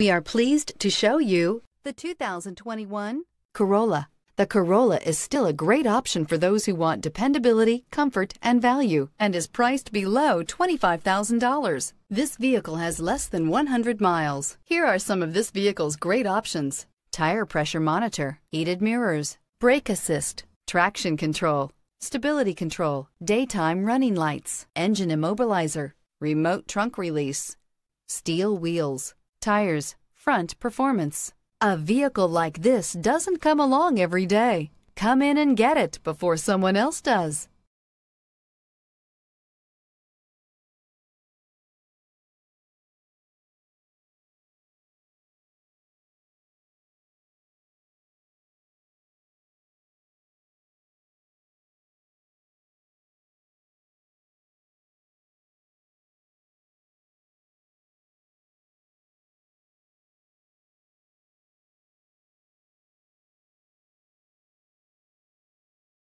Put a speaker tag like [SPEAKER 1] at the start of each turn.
[SPEAKER 1] We are pleased to show you
[SPEAKER 2] the 2021
[SPEAKER 1] Corolla. The Corolla is still a great option for those who want dependability, comfort, and value, and is priced below $25,000. This vehicle has less than 100 miles. Here are some of this vehicle's great options. Tire pressure monitor, heated mirrors, brake assist, traction control, stability control, daytime running lights, engine immobilizer, remote trunk release, steel wheels, tires, front performance. A vehicle like this doesn't come along every day. Come in and get it before someone else does.